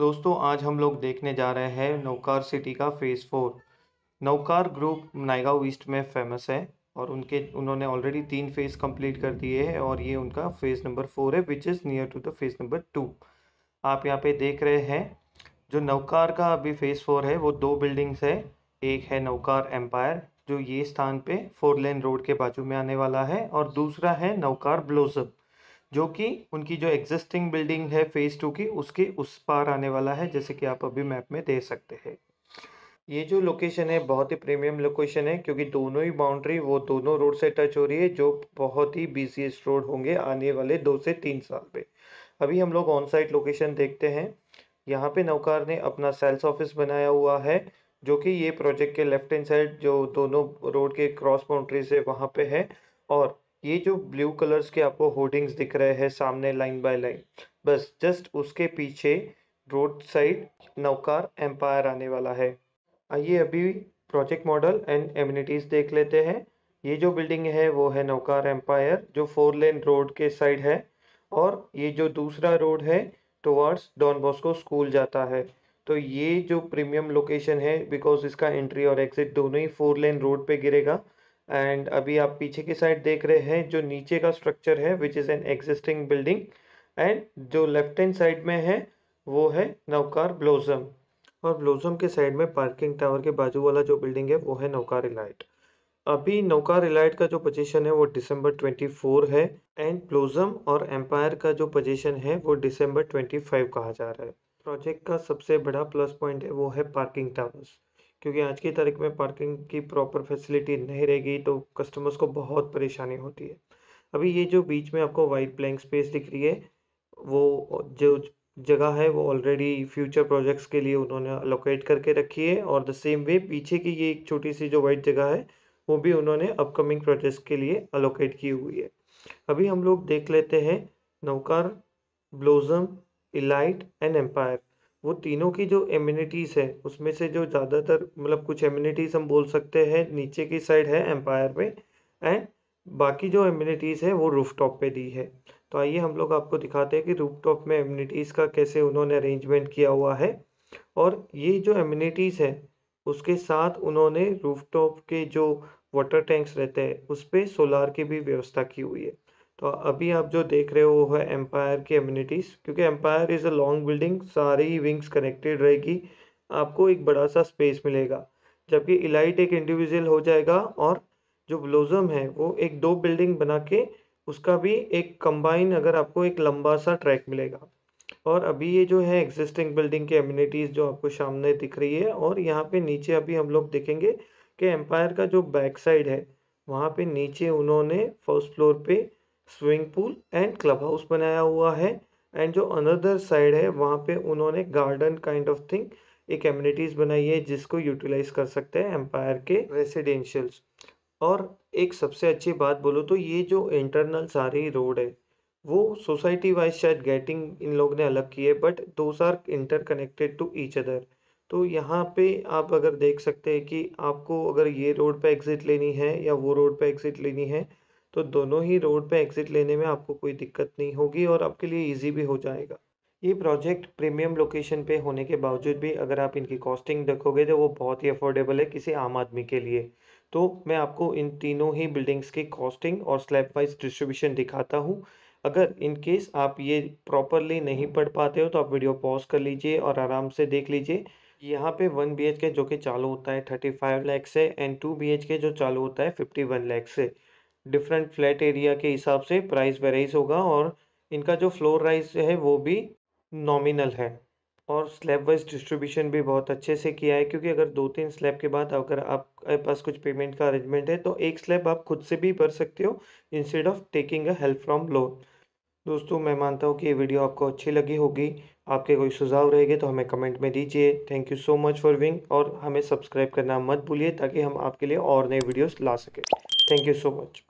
दोस्तों आज हम लोग देखने जा रहे हैं नौकार सिटी का phase four Navkar group Naigaon east में फेमस है और उनके उन्होंने ऑलरेडी तीन फेज़ कंप्लीट कर दिए है और ये उनका फेज़ नंबर फोर है which is near to the phase number two आप यहाँ पे देख रहे हैं जो नौकार का अभी फेज़ फोर है वो दो बिल्डिंग्स है एक है नौकार एम्पायर जो ये स्थान पर फोर लेन रोड के बाजू में आने वाला है और दूसरा है नौकार ब्लोजअप जो कि उनकी जो एग्जिस्टिंग बिल्डिंग है फेज़ टू की उसके उस पार आने वाला है जैसे कि आप अभी मैप में दे सकते हैं ये जो लोकेशन है बहुत ही प्रीमियम लोकेशन है क्योंकि दोनों ही बाउंड्री वो दोनों रोड से टच हो रही है जो बहुत ही बिजीएस्ट रोड होंगे आने वाले दो से तीन साल पे अभी हम लोग ऑन साइट लोकेशन देखते हैं यहाँ पे नौकार ने अपना सेल्स ऑफिस बनाया हुआ है जो कि ये प्रोजेक्ट के लेफ्ट एंड साइड जो दोनों रोड के क्रॉस बाउंड्री से वहाँ पे है और ये जो ब्लू कलर्स के आपको होर्डिंग्स दिख रहे हैं सामने लाइन बाय लाइन बस जस्ट उसके पीछे रोड साइड नौकार एम्पायर आने वाला है आइए अभी प्रोजेक्ट मॉडल एंड एम्यूनिटीज़ देख लेते हैं ये जो बिल्डिंग है वो है नौकार एम्पायर जो फोर लेन रोड के साइड है और ये जो दूसरा रोड है टुवर्ड्स डॉन बॉस्को स्कूल जाता है तो ये जो प्रीमियम लोकेशन है बिकॉज इसका एंट्री और एग्जिट दोनों ही फोर लेन रोड पे गिरेगा एंड अभी आप पीछे की साइड देख रहे हैं जो नीचे का स्ट्रक्चर है which is an existing building and जो लेफ्ट हैंड साइड में है वो है नौकार ब्लोजम और ब्लोजम के साइड में पार्किंग टावर के बाजू वाला जो बिल्डिंग है वो है नौकार इलाइट अभी नौकार इलाइट का जो पोजीशन है वो दिसंबर 24 है एंड ब्लोजम और एम्पायर का जो पोजीशन है वो दिसंबर 25 कहा जा रहा है प्रोजेक्ट का सबसे बड़ा प्लस पॉइंट है वो है पार्किंग टावर्स क्योंकि आज की तारीख में पार्किंग की प्रॉपर फैसिलिटी नहीं रहेगी तो कस्टमर्स को बहुत परेशानी होती है अभी ये जो बीच में आपको वाइट प्लैंक स्पेस दिख रही है वो जो जगह है वो ऑलरेडी फ्यूचर प्रोजेक्ट्स के लिए उन्होंने अलोकेट करके रखी है और द सेम वे पीछे की ये एक छोटी सी जो वाइट जगह है वो भी उन्होंने अपकमिंग प्रोजेक्ट्स के लिए अलोकेट की हुई है अभी हम लोग देख लेते हैं Navkar blossom elite and empire वो तीनों की जो एम्यूनिटीज़ है उसमें से जो ज़्यादातर मतलब कुछ एम्यूनिटीज़ हम बोल सकते हैं नीचे की साइड है एम्पायर पे एंड बाकी जो एम्यूनिटीज़ है वो रूफटॉप पर दी है तो आइए हम लोग आपको दिखाते हैं कि रूफ टॉप में एम्यूनिटीज़ का कैसे उन्होंने अरेंजमेंट किया हुआ है और ये जो एम्यूनिटीज़ है उसके साथ उन्होंने रूफ टॉप के जो वाटर टैंक्स रहते हैं उस पर सोलार की भी व्यवस्था की हुई है तो अभी आप जो देख रहे हो वो है एम्पायर की एम्यूनिटीज़ क्योंकि empire is a long building सारी विंग्स कनेक्टेड रहेगी आपको एक बड़ा सा स्पेस मिलेगा जबकि इलाइट एक इंडिविजुअल हो जाएगा और जो ब्लोजम है वो एक दो बिल्डिंग बना के उसका भी एक कंबाइन अगर आपको एक लंबा सा ट्रैक मिलेगा और अभी ये जो है एग्जिस्टिंग बिल्डिंग की एम्यूनिटीज़ जो आपको सामने दिख रही है और यहाँ पर नीचे अभी हम लोग देखेंगे कि एम्पायर का जो बैक साइड है वहाँ पर नीचे उन्होंने फर्स्ट फ्लोर पे swimming pool and club house बनाया हुआ है एंड जो अनदर साइड है वहाँ पे उन्होंने गार्डन काइंड ऑफ थिंग एक एम्यूनिटीज़ बनाई है जिसको यूटिलाइज कर सकते हैं एम्पायर के रेसिडेंशियल्स और एक सबसे अच्छी बात बोलो तो ये जो इंटरनल सारी रोड है वो सोसाइटी वाइज शायद गेटिंग इन लोग ने अलग की है but though are interconnected to each other तो यहाँ पे आप अगर देख सकते हैं कि आपको अगर ये रोड पे एग्ज़िट लेनी है या वो रोड पे एग्ज़िट लेनी है तो दोनों ही रोड पे एग्ज़िट लेने में आपको कोई दिक्कत नहीं होगी और आपके लिए इजी भी हो जाएगा ये प्रोजेक्ट प्रीमियम लोकेशन पे होने के बावजूद भी अगर आप इनकी कॉस्टिंग देखोगे तो वो बहुत ही अफोर्डेबल है किसी आम आदमी के लिए तो मैं आपको इन तीनों ही बिल्डिंग्स की कॉस्टिंग और स्लैब वाइज डिस्ट्रीब्यूशन दिखाता हूँ अगर इन केस आप ये प्रॉपरली नहीं पढ़ पाते हो तो आप वीडियो पॉज कर लीजिए और आराम से देख लीजिए यहाँ पे वन बी के जो कि चालू होता है थर्टी फाइव लैक्स है एंड टू बी के जो चालू होता है फिफ्टी वन लैक्स है डिफरेंट फ्लैट एरिया के हिसाब से प्राइस वेराइज होगा और इनका जो फ्लोर राइज है वो भी नॉमिनल है और स्लैब वाइज डिस्ट्रीब्यूशन भी बहुत अच्छे से किया है क्योंकि अगर दो तीन स्लैब के बाद अगर आपके पास कुछ पेमेंट का अरेंजमेंट है तो एक स्लैब आप खुद से भी भर सकते हो instead of taking a help from loan दोस्तों मैं मानता हूँ कि ये वीडियो आपको अच्छी लगी होगी आपके कोई सुझाव रहेंगे तो हमें कमेंट में दीजिए thank you so much for विंग और हमें सब्सक्राइब करना मत भूलिए ताकि हम आपके लिए और नए वीडियोस ला सकें थैंक यू सो मच